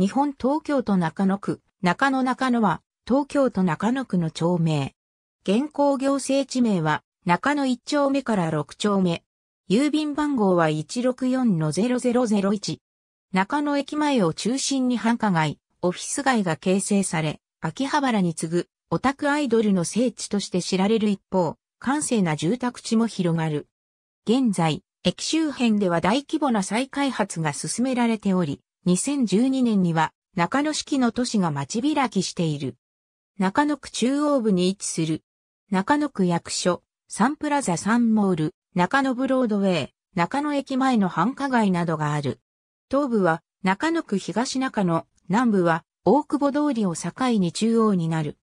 日本東京都中野区、中野中野は、東京都中野区の町名。現行行政地名は、中野1丁目から6丁目。郵便番号は164-0001。中野駅前を中心に繁華街、オフィス街が形成され、秋葉原に次ぐ、オタクアイドルの聖地として知られる一方、閑静な住宅地も広がる。現在、駅周辺では大規模な再開発が進められており、2012年には中野式の都市が街開きしている。中野区中央部に位置する。中野区役所、サンプラザサンモール、中野ブロードウェイ、中野駅前の繁華街などがある。東部は中野区東中野、南部は大久保通りを境に中央になる。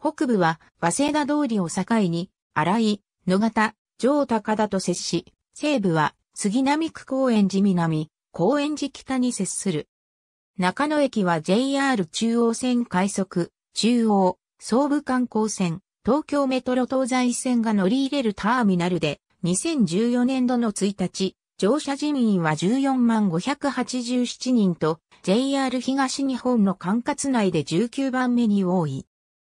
北部は早稲田通りを境に、荒井、野方、上高田と接し、西部は杉並区公園寺南、高円寺北に接する。中野駅は JR 中央線快速、中央、総武観光線、東京メトロ東西線が乗り入れるターミナルで、2014年度の1日、乗車人員は14万587人と、JR 東日本の管轄内で19番目に多い。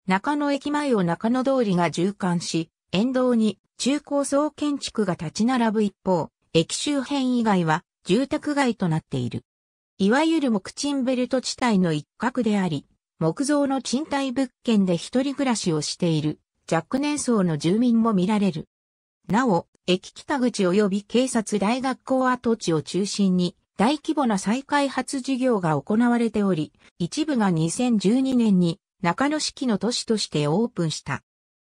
中野駅前を中野通りが縦貫し、沿道に中高層建築が立ち並ぶ一方、駅周辺以外は住宅街となっている。いわゆる木賃ベルト地帯の一角であり、木造の賃貸物件で一人暮らしをしている若年層の住民も見られる。なお、駅北口及び警察大学校跡地を中心に大規模な再開発事業が行われており、一部が2012年に中野式の都市としてオープンした。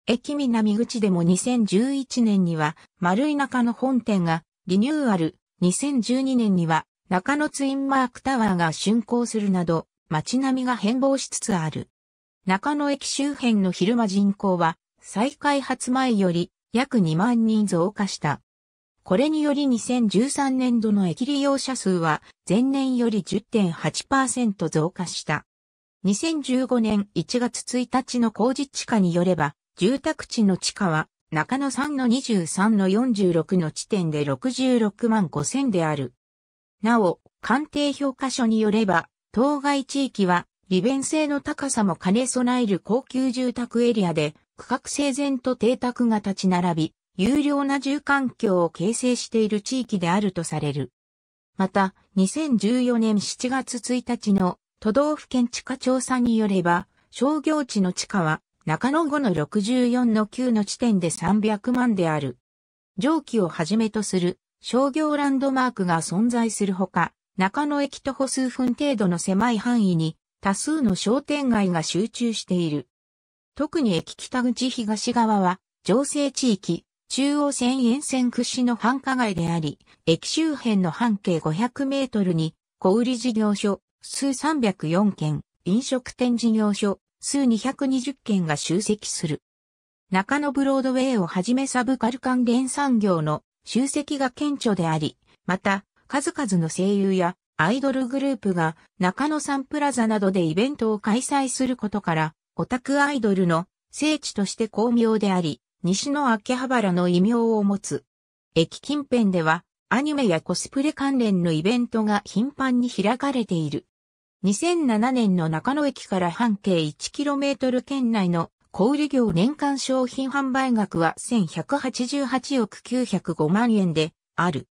駅南口でも2011年には丸い中の本店がリニューアル、2012年には中野ツインマークタワーが竣工するなど街並みが変貌しつつある。中野駅周辺の昼間人口は再開発前より約2万人増加した。これにより2013年度の駅利用者数は前年より10.8%増加した。2015年1月1日の工事地下によれば、住宅地の地下は中野3の23の46の地点で66万5千である。なお、鑑定評価書によれば、当該地域は利便性の高さも兼ね備える高級住宅エリアで、区画整然と邸宅が立ち並び、有料な住環境を形成している地域であるとされる。また、2014年7月1日の都道府県地価調査によれば、商業地の地価は中野5の64の9の地点で300万である。上記をはじめとする商業ランドマークが存在するほか、中野駅徒歩数分程度の狭い範囲に多数の商店街が集中している。特に駅北口東側は、情勢地域、中央線沿線屈指の繁華街であり、駅周辺の半径500メートルに、小売事業所、数304件、飲食店事業所、数220件が集積する。中野ブロードウェイをはじめサブカル関連産業の集積が顕著であり、また、数々の声優やアイドルグループが中野サンプラザなどでイベントを開催することから、オタクアイドルの聖地として巧妙であり、西の秋葉原の異名を持つ。駅近辺では、アニメやコスプレ関連のイベントが頻繁に開かれている。2007年の中野駅から半径 1km 圏内の小売業年間商品販売額は1188億905万円である。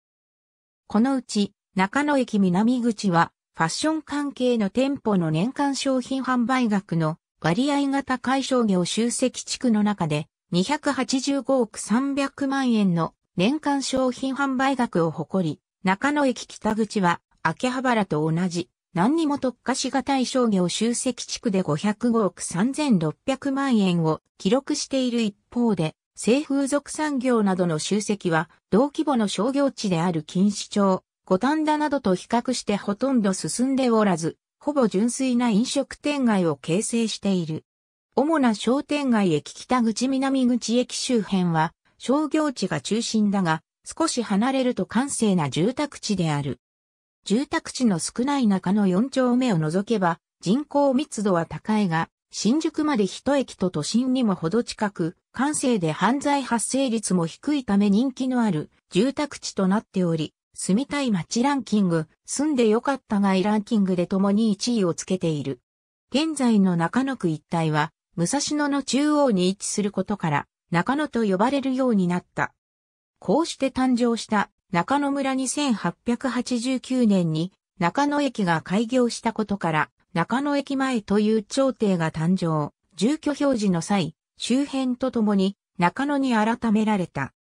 このうち中野駅南口はファッション関係の店舗の年間商品販売額の割合型解消業集積地区の中で285億300万円の年間商品販売額を誇り、中野駅北口は秋葉原と同じ何にも特化しがたい商業集積地区で505億3600万円を記録している一方で、性風俗産業などの集積は同規模の商業地である錦糸町、五反田などと比較してほとんど進んでおらず、ほぼ純粋な飲食店街を形成している。主な商店街駅北口南口駅周辺は商業地が中心だが、少し離れると閑静な住宅地である。住宅地の少ない中の4丁目を除けば、人口密度は高いが、新宿まで一駅と都心にもほど近く、関西で犯罪発生率も低いため人気のある住宅地となっており、住みたい街ランキング、住んでよかったがいランキングで共に1位をつけている。現在の中野区一帯は、武蔵野の中央に位置することから、中野と呼ばれるようになった。こうして誕生した中野村に1889年に中野駅が開業したことから、中野駅前という町廷が誕生、住居表示の際、周辺とともに中野に改められた。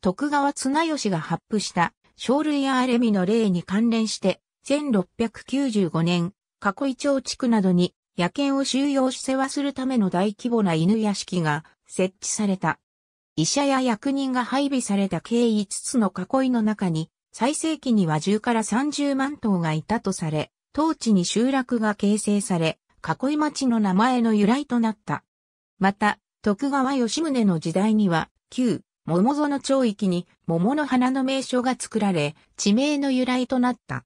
徳川綱吉が発布した、生類アレミの例に関連して、1695年、栫町地区などに野犬を収容し世話するための大規模な犬屋敷が設置された。医者や役人が配備された計5つの囲いの中に、最盛期には10から30万頭がいたとされ、当地に集落が形成され、囲い町の名前の由来となった。また、徳川吉宗の時代には、旧、桃園町域に桃の花の名所が作られ、地名の由来となった。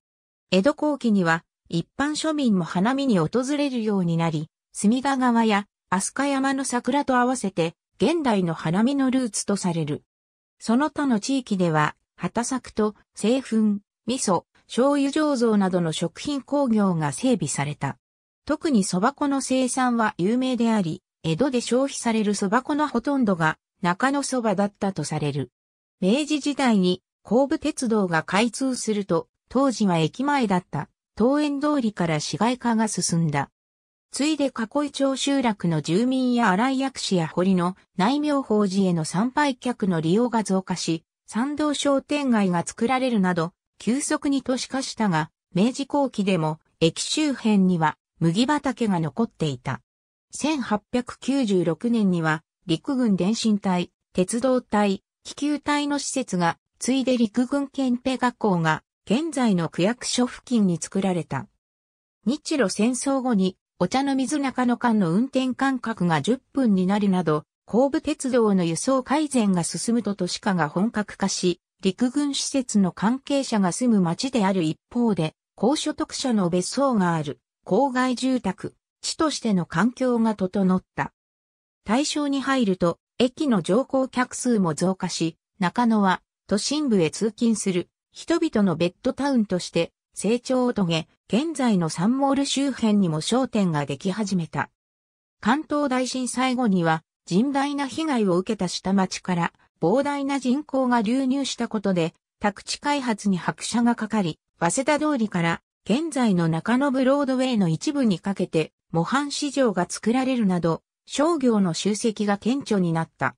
江戸後期には、一般庶民も花見に訪れるようになり、隅田川や飛鳥山の桜と合わせて、現代の花見のルーツとされる。その他の地域では、畑作と製粉、味噌、醤油醸造などの食品工業が整備された。特に蕎麦粉の生産は有名であり、江戸で消費される蕎麦粉のほとんどが中野蕎麦だったとされる。明治時代に神武鉄道が開通すると、当時は駅前だった、東園通りから市街化が進んだ。ついで囲い町集落の住民や荒井薬師や堀の内名法寺への参拝客の利用が増加し、参道商店街が作られるなど、急速に都市化したが、明治後期でも駅周辺には麦畑が残っていた。1896年には陸軍電信隊、鉄道隊、気球隊の施設が、ついで陸軍憲兵学校が現在の区役所付近に作られた。日露戦争後にお茶の水中野間の運転間隔が10分になるなど、後部鉄道の輸送改善が進むと都市化が本格化し、陸軍施設の関係者が住む町である一方で、高所得者の別荘がある、郊外住宅、地としての環境が整った。対象に入ると、駅の乗降客数も増加し、中野は都心部へ通勤する人々のベッドタウンとして成長を遂げ、現在のサンモール周辺にも商店ができ始めた。関東大震災後には、甚大な被害を受けた下町から、膨大な人口が流入したことで、宅地開発に拍車がかかり、早稲田通りから現在の中野ブロードウェイの一部にかけて模範市場が作られるなど、商業の集積が顕著になった。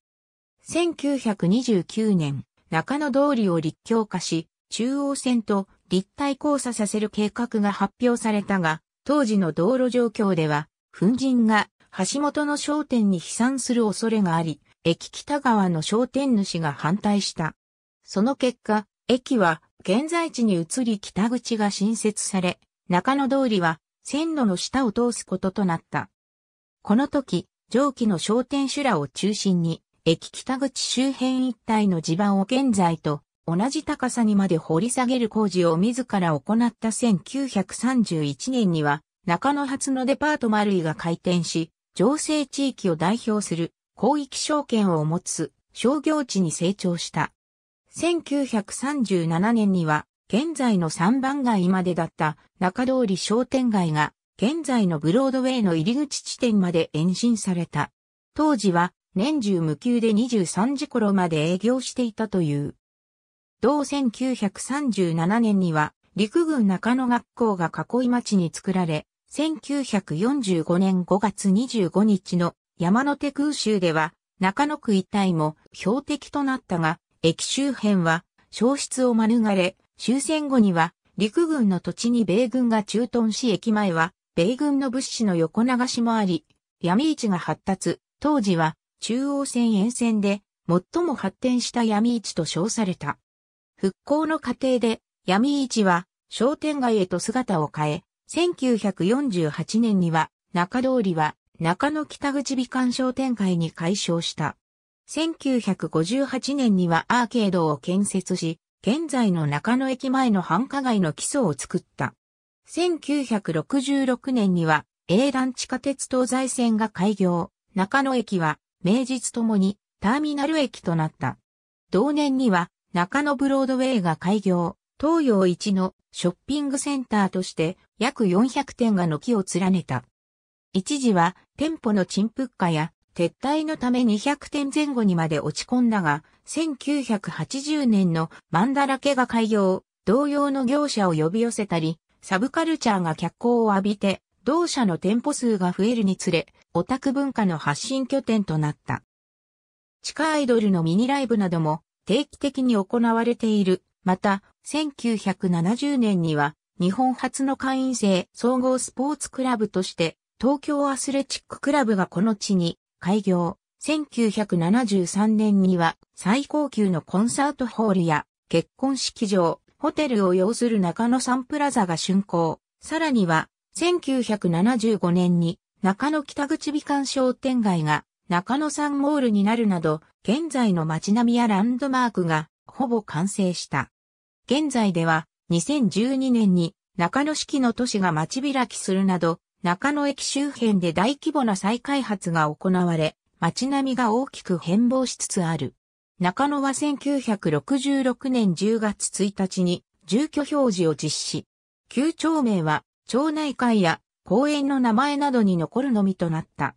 1929年、中野通りを立教化し、中央線と立体交差させる計画が発表されたが、当時の道路状況では、粉塵が橋本の商店に飛散する恐れがあり、駅北側の商店主が反対した。その結果、駅は現在地に移り北口が新設され、中野通りは線路の下を通すこととなった。この時、上記の商店主らを中心に、駅北口周辺一帯の地盤を現在と同じ高さにまで掘り下げる工事を自ら行った1931年には、中野発のデパート丸井が開店し、情勢地域を代表する広域証券を持つ商業地に成長した。1937年には、現在の3番街までだった中通り商店街が、現在のブロードウェイの入り口地点まで延伸された。当時は、年中無休で23時頃まで営業していたという。同1937年には陸軍中野学校が囲い町に作られ、1945年5月25日の山手空襲では中野区一帯も標的となったが、駅周辺は消失を免れ、終戦後には陸軍の土地に米軍が駐屯し駅前は米軍の物資の横流しもあり、闇市が発達、当時は中央線沿線で最も発展した闇市と称された。復興の過程で闇市は商店街へと姿を変え、1948年には中通りは中野北口美観商店街に改称した。1958年にはアーケードを建設し、現在の中野駅前の繁華街の基礎を作った。1966年には、英蘭地下鉄東西線が開業、中野駅は、名実ともに、ターミナル駅となった。同年には、中野ブロードウェイが開業、東洋一のショッピングセンターとして約400店が軒を連ねた。一時は店舗の陳腐化や撤退のため200店前後にまで落ち込んだが、1980年のマンダラケが開業、同様の業者を呼び寄せたり、サブカルチャーが脚光を浴びて、同社の店舗数が増えるにつれ、オタク文化の発信拠点となった。地下アイドルのミニライブなども定期的に行われている。また、1970年には、日本初の会員制総合スポーツクラブとして、東京アスレチッククラブがこの地に開業。1973年には最高級のコンサートホールや結婚式場、ホテルを要する中野サンプラザが竣工。さらには1975年に中野北口美観商店街が中野サンモールになるなど、現在の街並みやランドマークがほぼ完成した。現在では2012年に中野式の都市が街開きするなど、中野駅周辺で大規模な再開発が行われ、街並みが大きく変貌しつつある。中野は1966年10月1日に住居表示を実施。旧町名は町内会や公園の名前などに残るのみとなった。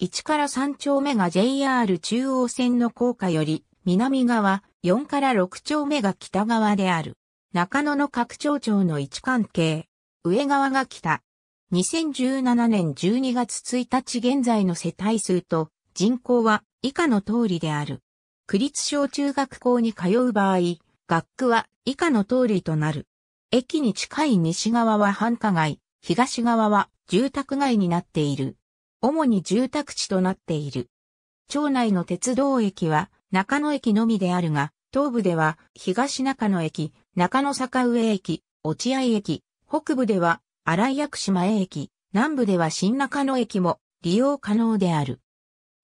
1から3丁目が JR 中央線の高架より南側、4から6丁目が北側である。中野の各町町の位置関係。上側が北。2017年12月1日現在の世帯数と人口は以下の通りである。区立小中学校に通う場合、学区は以下の通りとなる。駅に近い西側は繁華街、東側は住宅街になっている。主に住宅地となっている。町内の鉄道駅は中野駅のみであるが、東部では東中野駅、中野坂上駅、落合駅、北部では荒井薬島駅、南部では新中野駅も利用可能である。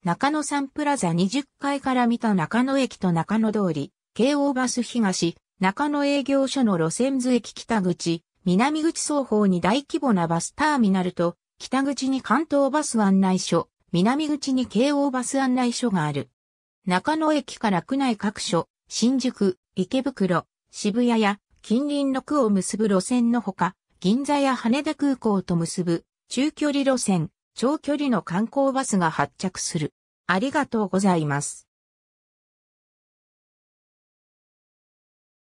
中野サンプラザ20階から見た中野駅と中野通り、京王バス東、中野営業所の路線図駅北口、南口双方に大規模なバスターミナルと北口に関東バス案内所、南口に京王バス案内所がある。中野駅から区内各所、新宿、池袋、渋谷や近隣の区を結ぶ路線のほか、銀座や羽田空港と結ぶ中距離路線、長距離の観光バスが発着する。ありがとうございます。